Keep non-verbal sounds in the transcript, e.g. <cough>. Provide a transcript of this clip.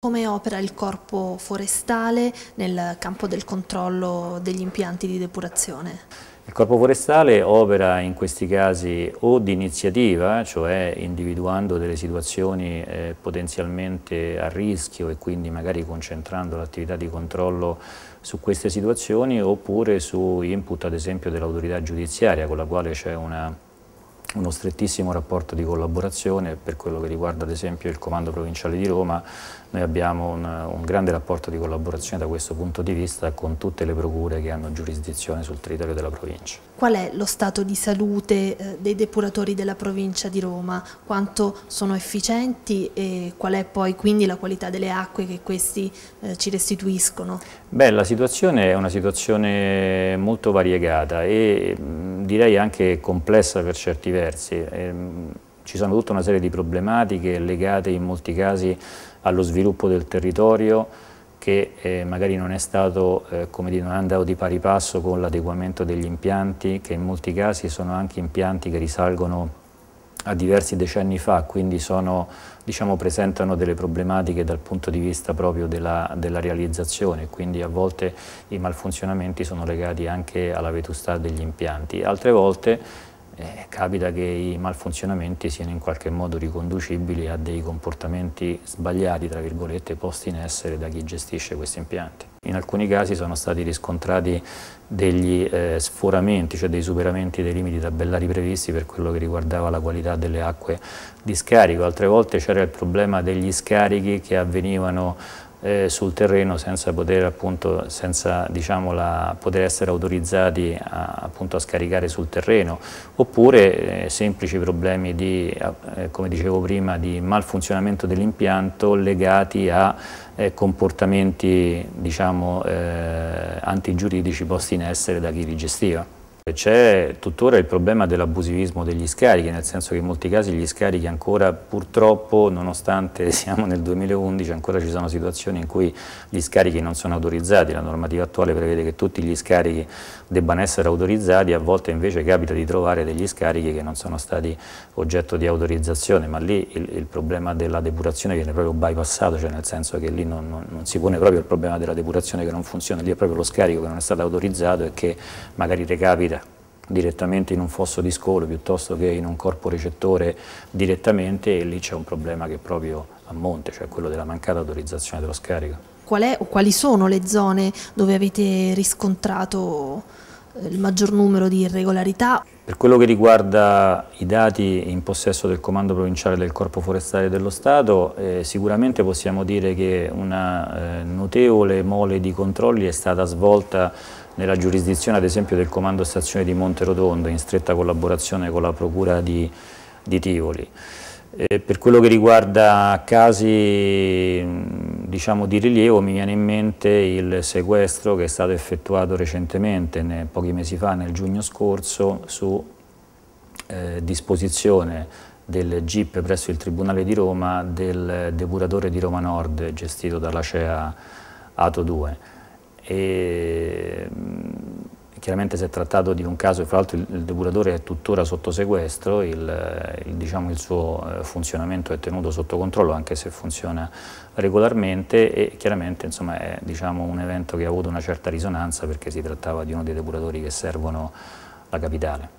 Come opera il corpo forestale nel campo del controllo degli impianti di depurazione? Il corpo forestale opera in questi casi o di iniziativa, cioè individuando delle situazioni eh, potenzialmente a rischio e quindi magari concentrando l'attività di controllo su queste situazioni, oppure su input ad esempio dell'autorità giudiziaria con la quale c'è una uno strettissimo rapporto di collaborazione per quello che riguarda ad esempio il Comando Provinciale di Roma, noi abbiamo un, un, grande rapporto di collaborazione da questo punto di vista con tutte le procure che hanno giurisdizione sul territorio della provincia. Qual è lo stato di salute eh, dei depuratori della provincia di Roma? Quanto sono efficienti e qual è poi quindi la qualità delle acque che questi eh, ci restituiscono? Beh, la situazione è una situazione molto variegata e direi anche complessa per certi versi. Ehm, ci sono tutta una serie di problematiche legate in molti casi allo sviluppo del territorio che eh, magari non è stato, eh, come dire, non è andato di pari passo con l'adeguamento degli impianti, che in molti casi sono anche impianti che risalgono a diversi decenni fa, quindi sono, diciamo, presentano delle problematiche dal punto di vista proprio della, della, realizzazione, quindi a volte i malfunzionamenti sono legati anche alla vetustà degli impianti, altre volte eh, capita che i malfunzionamenti siano in qualche modo riconducibili a dei comportamenti sbagliati, tra virgolette, posti in essere da chi gestisce questi impianti. In alcuni casi sono stati riscontrati degli eh, sforamenti, cioè dei superamenti dei limiti tabellari previsti per quello che riguardava la qualità delle acque di scarico, altre volte c'era il problema degli scarichi che avvenivano eh, sul terreno senza poter, appunto, senza, diciamo, la, poter essere autorizzati a, appunto, a, scaricare sul terreno, oppure eh, semplici problemi di, eh, come dicevo prima, di malfunzionamento dell'impianto legati a eh, comportamenti diciamo, eh, antigiuridici posti in essere da chi li gestiva. C'è tuttora il problema dell'abusivismo degli scarichi, nel senso che in molti casi gli scarichi ancora purtroppo, nonostante <laughs> siamo nel 2011, ancora ci sono situazioni in cui gli scarichi non sono autorizzati, la normativa attuale prevede che tutti gli scarichi debbano essere autorizzati, a volte invece capita di trovare degli scarichi che non sono stati oggetto di autorizzazione, ma lì il, il problema della depurazione viene proprio bypassato, cioè nel senso che lì non, non, non si pone proprio il problema della depurazione che non funziona, lì è proprio lo scarico che non è stato autorizzato e che magari recapita direttamente in un fosso di scolo piuttosto che in un corpo recettore direttamente e lì c'è un problema che è proprio a monte, cioè quello della mancata autorizzazione dello scarico. Qual è o quali sono le zone dove avete riscontrato il maggior numero di irregolarità. Per quello che riguarda i dati in possesso del Comando Provinciale del Corpo Forestale dello Stato, eh, sicuramente possiamo dire che una eh, notevole mole di controlli è stata svolta nella giurisdizione ad esempio del Comando Stazione di Monte Rotondo in stretta collaborazione con la Procura di, di Tivoli. Eh, per quello che riguarda casi mh, diciamo, di rilievo mi viene in mente il sequestro che è stato effettuato recentemente, ne, pochi mesi fa, nel giugno scorso, su eh, disposizione del GIP presso il Tribunale di Roma del depuratore di Roma Nord gestito dalla CEA Ato 2. E, Chiaramente si è trattato di un caso, fra l'altro il, il depuratore è tuttora sotto sequestro, il, eh, il, diciamo, il, suo eh, funzionamento è tenuto sotto controllo anche se funziona regolarmente e chiaramente insomma, è diciamo, un evento che ha avuto una certa risonanza perché si trattava di uno dei depuratori che servono la capitale.